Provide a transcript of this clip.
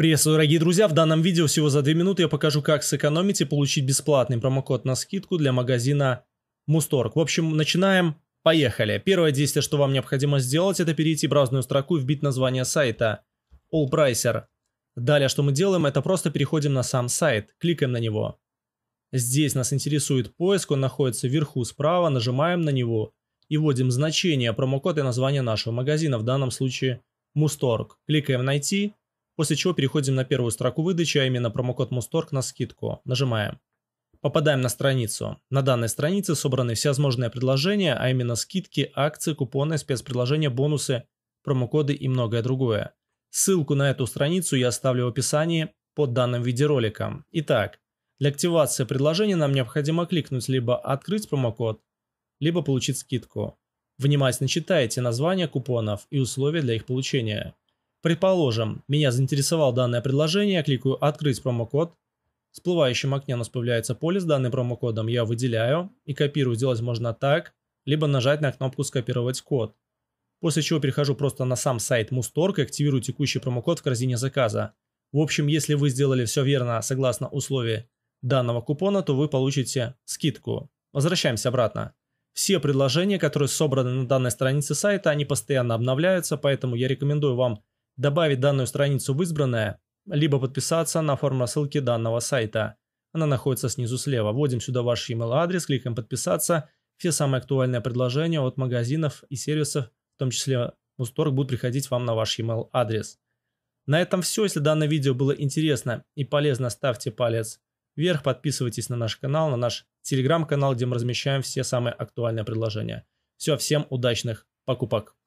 Приветствую, дорогие друзья! В данном видео всего за 2 минуты я покажу, как сэкономить и получить бесплатный промокод на скидку для магазина Мусторг. В общем, начинаем. Поехали! Первое действие, что вам необходимо сделать, это перейти в разную строку и вбить название сайта AllPricer. Далее, что мы делаем, это просто переходим на сам сайт, кликаем на него. Здесь нас интересует поиск, он находится вверху справа, нажимаем на него и вводим значение, промокода и название нашего магазина, в данном случае Мусторг. Кликаем «Найти», После чего переходим на первую строку выдачи, а именно промокод Мусторг на скидку. Нажимаем. Попадаем на страницу. На данной странице собраны всевозможные предложения, а именно скидки, акции, купоны, спецпредложения, бонусы, промокоды и многое другое. Ссылку на эту страницу я оставлю в описании под данным видеороликом. Итак, для активации предложения нам необходимо кликнуть либо «Открыть промокод», либо «Получить скидку». Внимательно читайте названия купонов и условия для их получения. Предположим, меня заинтересовало данное предложение, я кликаю «Открыть промокод». В всплывающем окне у нас появляется поле с данным промокодом, я выделяю и копирую. Сделать можно так, либо нажать на кнопку «Скопировать код». После чего перехожу просто на сам сайт Мусторг и активирую текущий промокод в корзине заказа. В общем, если вы сделали все верно согласно условий данного купона, то вы получите скидку. Возвращаемся обратно. Все предложения, которые собраны на данной странице сайта, они постоянно обновляются, поэтому я рекомендую вам добавить данную страницу в избранное, либо подписаться на форму рассылки данного сайта. Она находится снизу слева. Вводим сюда ваш email адрес, кликаем «Подписаться». Все самые актуальные предложения от магазинов и сервисов, в том числе Мусторг, будут приходить вам на ваш email адрес. На этом все. Если данное видео было интересно и полезно, ставьте палец вверх, подписывайтесь на наш канал, на наш телеграм-канал, где мы размещаем все самые актуальные предложения. Все, всем удачных покупок!